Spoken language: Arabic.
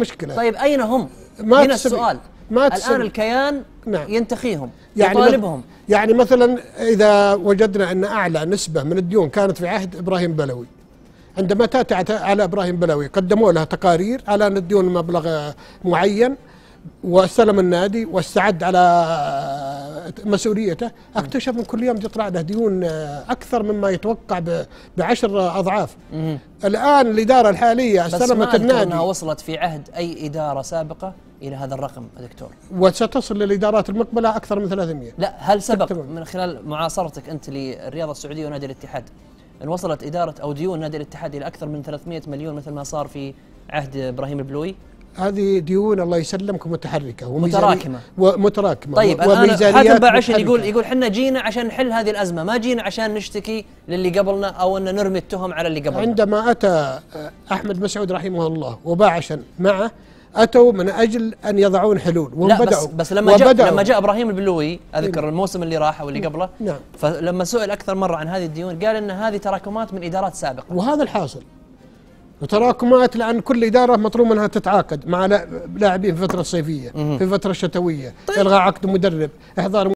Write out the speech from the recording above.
مشكلة طيب أين هم؟ ما هنا تسمي. السؤال ما تسبي. الآن الكيان نعم. ينتخيهم يعني يطالبهم يعني مثلا إذا وجدنا أن أعلى نسبة من الديون كانت في عهد إبراهيم بلوي عندما تأتى على إبراهيم بلوي قدموا لها تقارير على أن الديون مبلغ معين واستلم النادي واستعد على مسؤوليته اكتشف ان كل يوم تطلع له ديون آه، اكثر مما يتوقع بعشر اضعاف الان الاداره الحاليه استلمت النادي انها وصلت في عهد اي اداره سابقه الى هذا الرقم دكتور وستصل للادارات المقبله اكثر من 300 لا هل سبق من خلال معاصرتك انت للرياضه السعوديه ونادي الاتحاد ان وصلت اداره او ديون نادي الاتحاد الى اكثر من 300 مليون مثل ما صار في عهد ابراهيم البلوي هذه ديون الله يسلمكم متحركه ومتراكمه ومتراكمه طيب انا حاتم باعشن يقول يقول احنا جينا عشان نحل هذه الازمه ما جينا عشان نشتكي للي قبلنا او ان نرمي التهم على اللي قبلنا عندما اتى آه، احمد مسعود رحمه الله وباعشن معه اتوا من اجل ان يضعون حلول وبدأوا لا بس, بس لما جاء لما جاء ابراهيم البلوي اذكر نعم. الموسم اللي راح واللي نعم. قبله نعم فلما سئل اكثر مره عن هذه الديون قال ان هذه تراكمات من ادارات سابقه وهذا الحاصل وتراكمات لان كل اداره مطلوب منها تتعاقد مع لاعبين في الفتره الصيفيه في الفتره الشتويه طيب. الغاء عقد مدرب احضار